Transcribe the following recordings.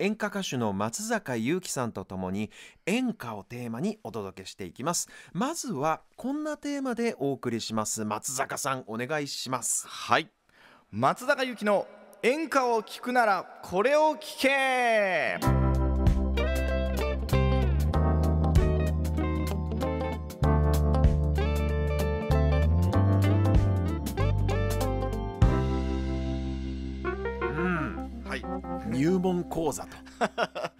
演歌歌手の松坂裕希さんとともに演歌をテーマにお届けしていきますまずはこんなテーマでお送りします松坂さんお願いしますはい松坂由希の演歌を聞くならこれを聞け門講座と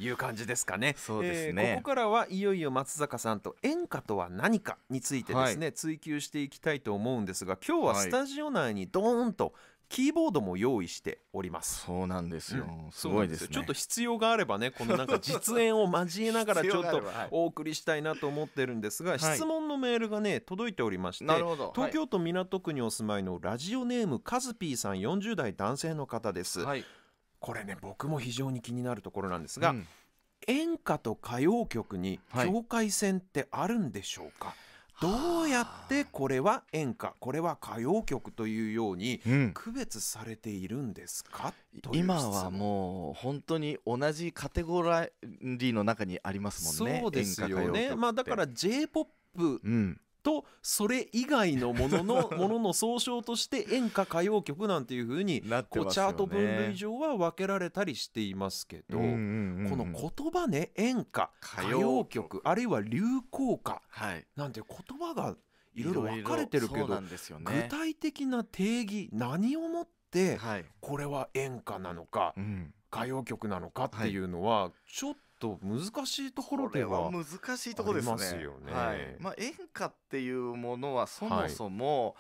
いう感じですかね そうですね、えー、ここからはいよいよ松坂さんと演歌とは何かについてですね、はい、追求していきたいと思うんですが今日はスタジオ内にドーンとキーボードも用意しております。そうなんですよ。うん、すごいです、ね、ちょっと必要があればね、このなんか実演を交えながらちょっとお送りしたいなと思ってるんですが、はい、質問のメールがね届いておりまして、東京都港区にお住まいのラジオネームカズピーさん40代男性の方です。はいこれね僕も非常に気になるところなんですが、うん、演歌と歌謡曲に境界線ってあるんでしょうか、はいどうやってこれは演歌これは歌謡曲というように区別されているんですか、うん、今はもう本当に同じカテゴリーの中にありますもんね。そうですよね、まあ、だから j p o p うんとそれ以外のものの ものの総称として演歌歌謡曲なんていうふうに、ね、こうチャート分類上は分けられたりしていますけど、うんうんうん、この言葉ね演歌歌謡曲あるいは流行歌、はい、なんて言葉がいろいろ分かれてるけど、ね、具体的な定義何をもって、これは演歌なのか、歌謡曲なのかっていうのはちょっとと難しいところでは難しいところですね。ますよねはいまあ、演歌っていうものはそもそも、は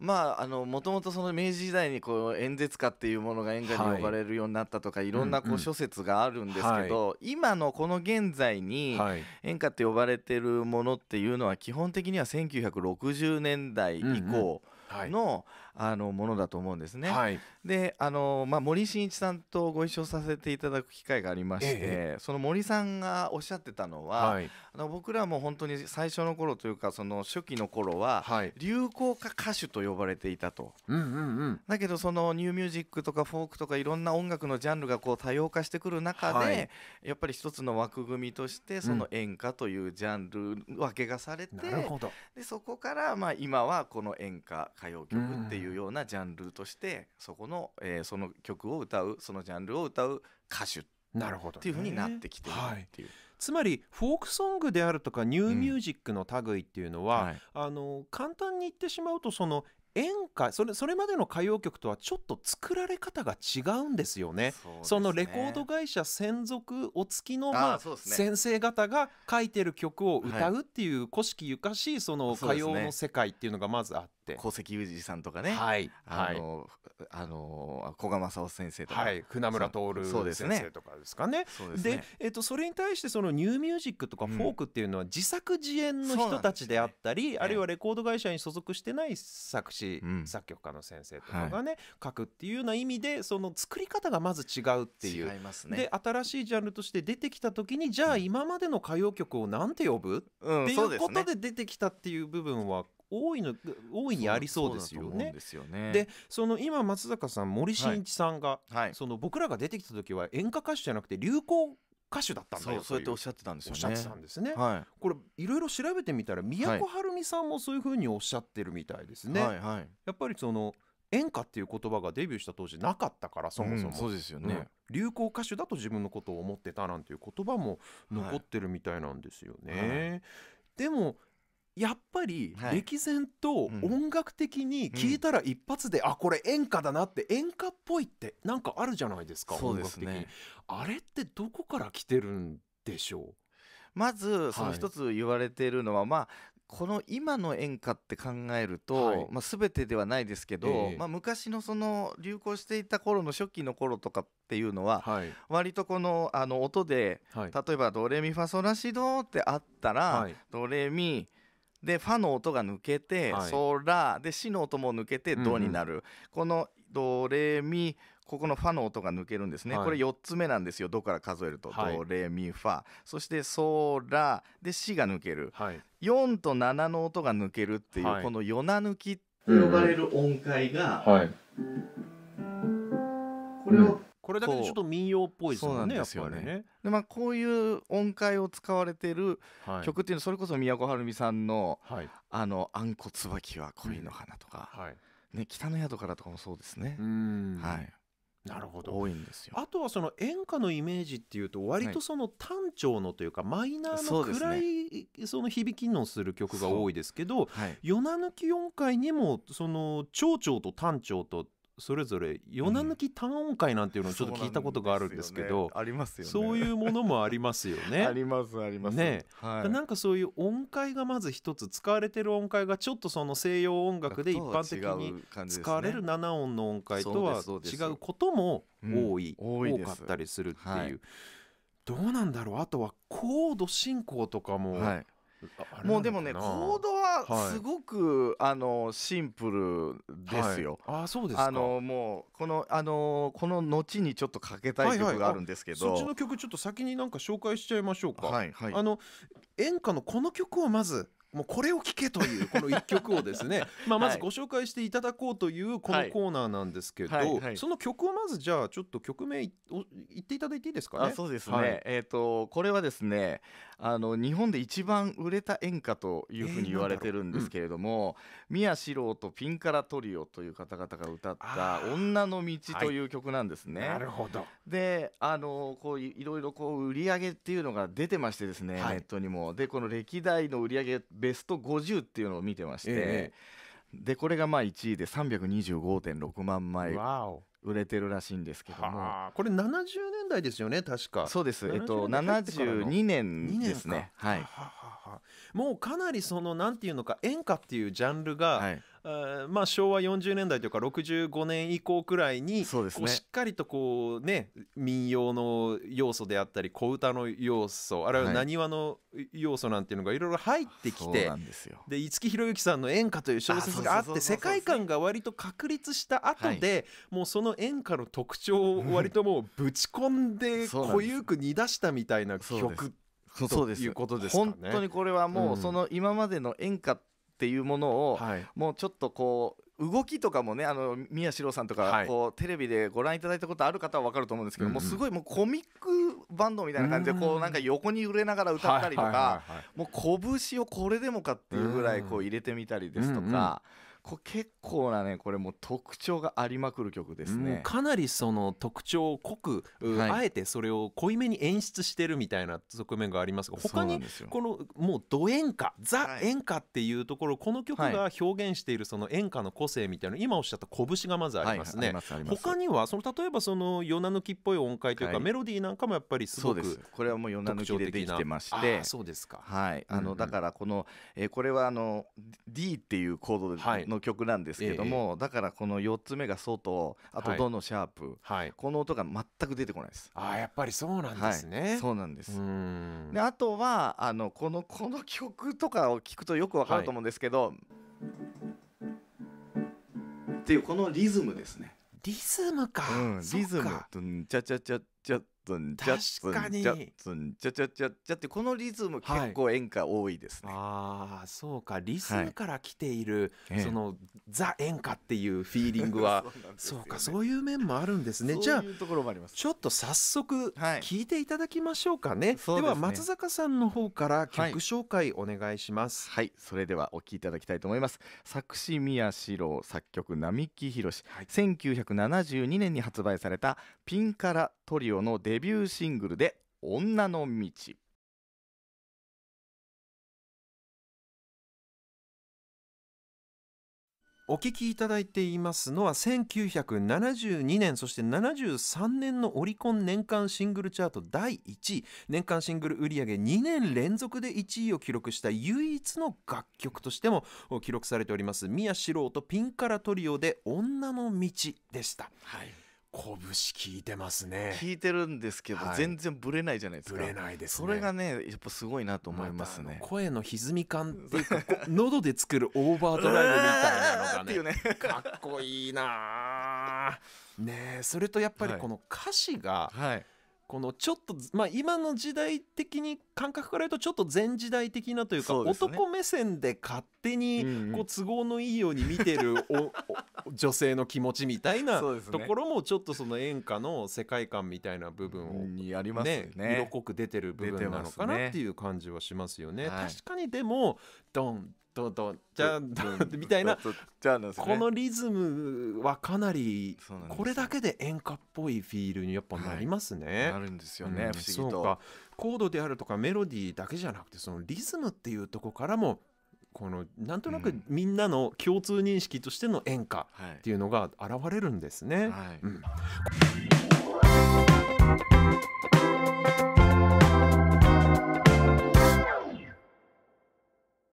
い、まあ、もともとその明治時代にこう演説家っていうものが演歌に呼ばれるようになったとか、はい、いろんなこう諸説があるんですけど、うんうん、今のこの現在に演歌って呼ばれてるものっていうのは基本的には1960年代以降の、うんうんはい、あのものだと思うんですね。はい、であの、まあ、森進一さんとご一緒させていただく機会がありまして、ええ、その森さんがおっしゃってたのは、はい、あの僕らも本当に最初の頃というかその初期の頃は、はい、流行歌歌手と呼ばれていたと、うんうんうん、だけどそのニューミュージックとかフォークとかいろんな音楽のジャンルがこう多様化してくる中で、やっぱり一つの枠組みとしてその演歌というジャンル分けがされて、うん、でそこからまあ今はこの演歌歌謡曲っていう、うんいうようなジャンルとしてそこの、えー、その曲を歌うそのジャンルを歌う歌手なるほど、っていうふうになってきてるっていう、はい、つまりフォークソングであるとかニューミュージックの類っていうのは、うんはい、あの簡単に言ってしまうとその演歌それそれまでの歌謡曲とはちょっと作られ方が違うんですよね。そ、ね、のレコード会社専属お付きのまあ、先生方が書いてる曲を歌うっていう古式ゆかしいその歌謡の世界っていうのがまずあって。て小関裕二さんとかね、はい、あの、あの古賀正夫先生とか、はい、船村徹先生とかですかね。そでねでえっと、それに対してそのニューミュージックとかフォークっていうのは自作自演の人たちであったり、うんね、あるいはレコード会社に所属してない作詞、うん、作曲家の先生とかがね、はい、書くっていうような意味でその作り方がまず違うっていう。ね、で新しいジャンルとして出てきた時にじゃあ今までの歌謡曲を何て呼ぶ、うん、っていうことで出てきたっていう部分は大いの大いにありそうですよね。そで、ね、その今松坂さん森進一さんが、はい、その僕らが出てきた時は演歌歌手じゃなくて流行歌手だったんだよそうやっておっしゃってたんですよね。おっしゃってたんですね。はい、これいろいろ調べてみたら宮古晴美さんもそういうふうにおっしゃってるみたいですね。はいはい、やっぱりその演歌っていう言葉がデビューした当時なかったからそもそも、うん、そうですよね、うん、流行歌手だと自分のことを思ってたなんていう言葉も残ってるみたいなんですよね。はい、でもやっぱり歴然と音楽的に聞いたら一発で、あこれ演歌だなって演歌っぽいってなんかあるじゃないですかそうですねあれってどこから来てるんでしょうまずその一つ言われているのは、はい、まあこの今の演歌って考えると、はい、まあ、全てではないですけど、えー、まあ、昔のその流行していた頃の初期の頃とかっていうのは、はい、割とこのあの音で、はい、例えば「ドレミファソラシド」ってあったら「ドレミ」でファの音が抜けて、はい、ソラでシの音も抜けてドになる、うん、このドレミここのファの音が抜けるんですね、はい、これ4つ目なんですよドから数えると、はい、ドレミファそしてソラでシが抜ける、はい、4と7の音が抜けるっていう、この「ヨナ抜き」って呼ばれる音階が、はい、これをこれだけでちょっと民謡っぽいですよねですよねねで、まあ、こういう音階を使われてる曲っていうのはそれこそ都はるみさんの「はい、あのあんこ椿は恋の花」とか、うんはいね、北の宿からとかもそうですね。はいなるほど多いんですよあとはその演歌のイメージっていうと割とその単調のというか、マイナーの暗いその響きのする曲が多いですけど「ね、はい、夜な抜き音階」にもその蝶々」と単調とそれぞれ夜な抜き単音階なんていうのをちょっと聞いたことがあるんですけど、うんね、ありますよ、ね、そういうものもありますよね。ありますあります。ね、はい、なんかそういう音階がまず一つ使われてる音階がちょっとその西洋音楽で一般的に使われる7音の音階とは違うことも多い,、うん多い、多かったりするっていう、はい、どうなんだろうあとはコード進行とかも、はい。もうでもねコードはすごく、はい、あのシンプルですよ。はい、あそうですあのもうこのあのこの後にちょっとかけたい曲があるんですけど、はいはい、そっちの曲ちょっと先になんか紹介しちゃいましょうか。はいはい、あの演歌のこの曲をまずもうこれを聴けという この1曲をですねまあまずご紹介していただこうというこのコーナーなんですけど、はいはいはい、その曲をまずじゃあちょっと曲名言っていただいていいですかね。そうですね、えーとこれはですねあの日本で一番売れた演歌というふうに言われてるんですけれども、えーうん、宮四郎とピンカラトリオという方々が歌った「女の道」という曲なんですね。はい、なるほどであのこういろいろこう売り上げっていうのが出てましてですね、はい、ネットにも。でこの歴代の売り上げベスト50っていうのを見てまして。えーでこれがまあ1位で325.6万枚売れてるらしいんですけどもこれ70代ですよね確かそうですえっと72年ですねはいもうかなりそのなんていうのか演歌っていうジャンルが、はいまあ、昭和40年代というか65年以降くらいにうしっかりとこう、ね、民謡の要素であったり小唄の要素あるいはなにわの要素なんていうのがいろいろ入ってきて、で五木ひろゆきさんの「演歌」という小説があって世界観が割と確立した後で、もうその演歌の特徴を割ともうぶち込んで濃ゆく煮出したみたいな曲とそうですいうことです、ね、本当にこれはもう、その今までの演歌っっていうものを、はい、もうちょっとこう動きとかもねあの宮代さんとかこう、はい、テレビでご覧いただいたことある方は分かると思うんですけど、うんうん、もうすごいもうコミックバンドみたいな感じでこうなんか横に揺れながら歌ったりとかもう拳をこれでもかっていうぐらいこう入れてみたりですとか。うんうんこ結構なねこれも特徴がありまくる曲ですねかなりその特徴を濃く、はい、あえてそれを濃いめに演出してるみたいな側面がありますが他にこのもうド演歌ザ演歌っていうところこの曲が表現しているその演歌の個性みたいな今おっしゃった拳がまずありますね、はい、他にはその例えばその夜な抜きっぽい音階というか、メロディーなんかもやっぱりすごくこれはもう夜な抜きでできてましてそうですかはいあの、だからこの、えー、これはあの D っていうコードで、はいの曲なんですけども、だからこの4つ目が「ソ」とあと「ド」のシャープ、はい、この音が全く出てこないですあやっぱりそうなんですね、はい、そうなんですであとはあのこのこの曲とかを聞くとよくわかると思うんですけど、はい、っていうこのリズムですねリズムか、うん、リズム「ちゃちゃちゃちゃツンチャツンチャツンチャチャチャャってこのリズム結構演歌多いですね、はい、ああそうかリズムから来ている、はい、その、ザ演歌っていうフィーリングは そう、ね,、かそういう面もあるんですねじゃあちょっと早速聞いていただきましょうかね、はい、では松坂さんの方から曲紹介お願いしますはい、それではお聴きいただきたいと思います作詞宮志郎作曲並木宏、はい、1972年に発売されたピンカラトリオのデビューシングルで「女の道」。お聞きいただいていますのは1972年そして73年のオリコン年間シングルチャート第1位年間シングル売り上げ2年連続で1位を記録した唯一の楽曲としても記録されております宮四郎とピンカラトリオで「女の道」でした。はい拳効いてますね効いてるんですけど、はい、全然ブレないじゃないですかブレないです、ね、それがねやっぱすごいなと思いますね、ま、声の歪み感っていうか 喉で作るオーバードライブみたいなのがねね、かっこいいなねそれとやっぱりこの歌詞が、はい、はいこのちょっと、まあ、今の時代的に感覚から言うとちょっと前時代的なというか、ね、男目線で勝手にこう都合のいいように見てるお 女性の気持ちみたいなところもちょっとその演歌の世界観みたいな部分を、ね色濃く出てる部分なのかなっていう感じはしますよね。確かにでも「ドンンンみたいなこのリズムはかなりこれだけで演歌っぽいフィールにやっぱなりますね。なるんですよね、不思議と。コードであるとかメロディーだけじゃなくてそのリズムっていうとこからもこのなんとなくみんなの共通認識としての演歌っていうのが現れるんですね。はいうん